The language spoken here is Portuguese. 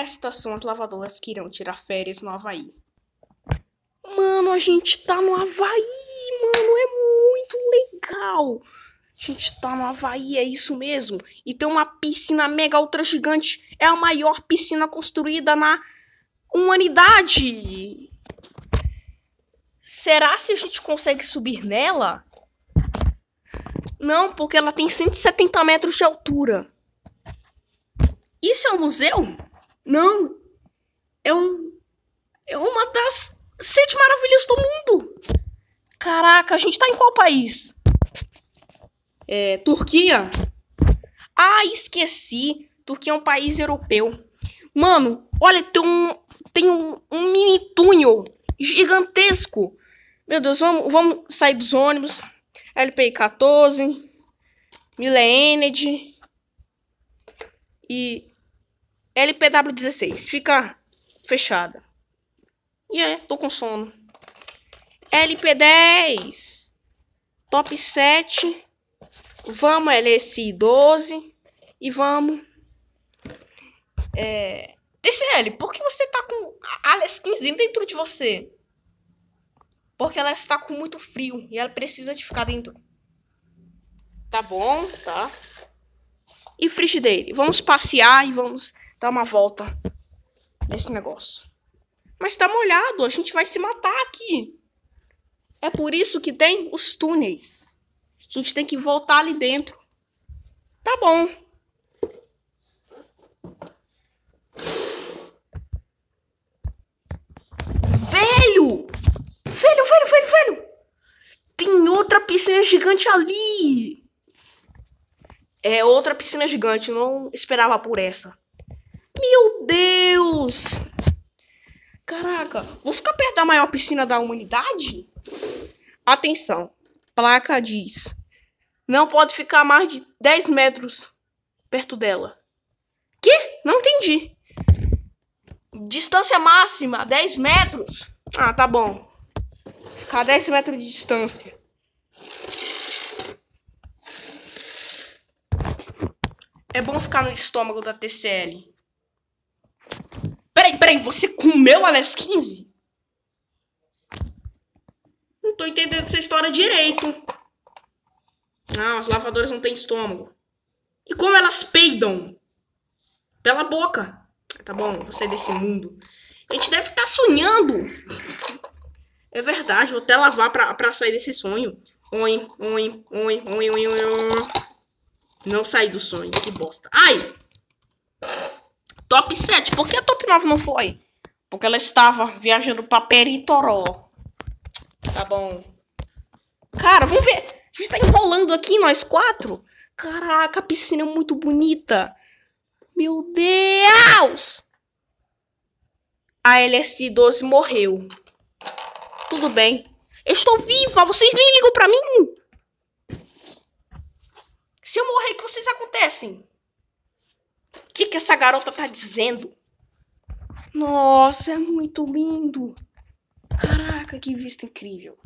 Estas são as lavadoras que irão tirar férias no Havaí. Mano, a gente tá no Havaí, mano, é muito legal. A gente tá no Havaí, é isso mesmo. E tem uma piscina mega ultra gigante. É a maior piscina construída na humanidade. Será se a gente consegue subir nela? Não, porque ela tem 170 metros de altura. Isso é um museu? Não, é um. É uma das sete maravilhas do mundo! Caraca, a gente tá em qual país? É. Turquia? Ah, esqueci! Turquia é um país europeu. Mano, olha, tem um. Tem um, um mini túnel gigantesco! Meu Deus, vamos, vamos sair dos ônibus. LPI 14, Mila Energy e LPW16 fica fechada. E yeah, é, tô com sono. LP10. Top 7. Vamos LSI 12 E vamos. É... DCL, por que você tá com a Alex 15 dentro de você? Porque ela está com muito frio e ela precisa de ficar dentro. Tá bom, tá? E frigideira. Vamos passear e vamos dar uma volta nesse negócio. Mas tá molhado, a gente vai se matar aqui. É por isso que tem os túneis. A gente tem que voltar ali dentro. Tá bom. Velho! Velho, velho, velho, velho! Tem outra piscina gigante ali! É outra piscina gigante, não esperava por essa. Meu Deus! Caraca, vou ficar perto da maior piscina da humanidade? Atenção, placa diz: não pode ficar mais de 10 metros perto dela. Que? Não entendi. Distância máxima, 10 metros. Ah, tá bom. Ficar 10 metros de distância. É bom ficar no estômago da TCL peraí, você comeu Alex 15? Não tô entendendo essa história direito. Não, ah, as lavadoras não têm estômago. E como elas peidam? Pela boca. Tá bom, você desse mundo. A gente deve estar tá sonhando. É verdade, vou até lavar pra, pra sair desse sonho. Oi, oi, oi, oi, oi, oi, oi. Não saí do sonho, que bosta. Ai! Top 7. Por que a top 9 não foi? Porque ela estava viajando pra Peritoró. Tá bom. Cara, vamos ver. A gente tá enrolando aqui, nós quatro. Caraca, a piscina é muito bonita. Meu Deus! A LS12 morreu. Tudo bem. Eu estou viva, vocês nem ligam pra mim. Se eu morrer, o que vocês acontecem? que essa garota tá dizendo? Nossa, é muito lindo. Caraca, que vista incrível.